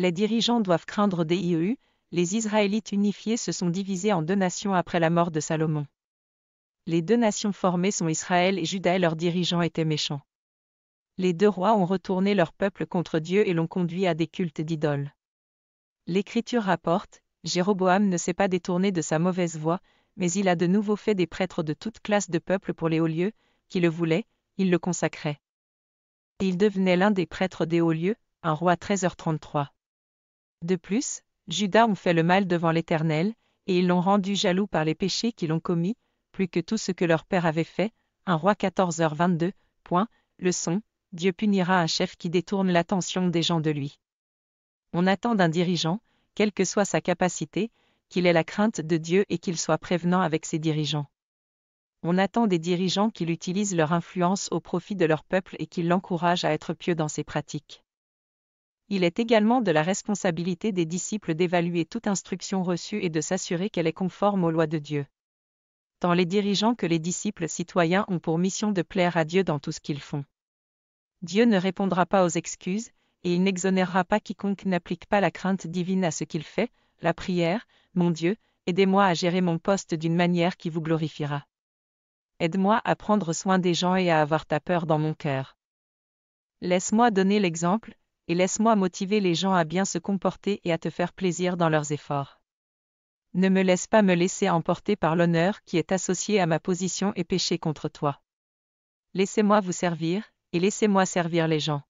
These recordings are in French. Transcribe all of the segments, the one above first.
les dirigeants doivent craindre des IEU, les Israélites unifiés se sont divisés en deux nations après la mort de Salomon. Les deux nations formées sont Israël et Juda et leurs dirigeants étaient méchants. Les deux rois ont retourné leur peuple contre Dieu et l'ont conduit à des cultes d'idoles. L'Écriture rapporte, Jéroboam ne s'est pas détourné de sa mauvaise voie, mais il a de nouveau fait des prêtres de toute classe de peuple pour les hauts lieux, qui le voulaient, il le consacrait. Il devenait l'un des prêtres des hauts lieux, un roi 13h33. De plus, Judas ont fait le mal devant l'Éternel, et ils l'ont rendu jaloux par les péchés qu'ils ont commis, plus que tout ce que leur père avait fait. un roi 14h22. Point, leçon, Dieu punira un chef qui détourne l'attention des gens de lui. On attend d'un dirigeant, quelle que soit sa capacité, qu'il ait la crainte de Dieu et qu'il soit prévenant avec ses dirigeants. On attend des dirigeants qu'il utilisent leur influence au profit de leur peuple et qu'ils l'encouragent à être pieux dans ses pratiques. Il est également de la responsabilité des disciples d'évaluer toute instruction reçue et de s'assurer qu'elle est conforme aux lois de Dieu. Tant les dirigeants que les disciples citoyens ont pour mission de plaire à Dieu dans tout ce qu'ils font. Dieu ne répondra pas aux excuses, et il n'exonérera pas quiconque n'applique pas la crainte divine à ce qu'il fait, la prière, Mon Dieu, aidez-moi à gérer mon poste d'une manière qui vous glorifiera. Aide-moi à prendre soin des gens et à avoir ta peur dans mon cœur. Laisse-moi donner l'exemple, et laisse-moi motiver les gens à bien se comporter et à te faire plaisir dans leurs efforts. Ne me laisse pas me laisser emporter par l'honneur qui est associé à ma position et pécher contre toi. Laissez-moi vous servir, et laissez-moi servir les gens.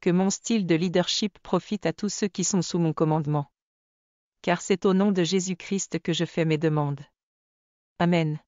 Que mon style de leadership profite à tous ceux qui sont sous mon commandement. Car c'est au nom de Jésus-Christ que je fais mes demandes. Amen.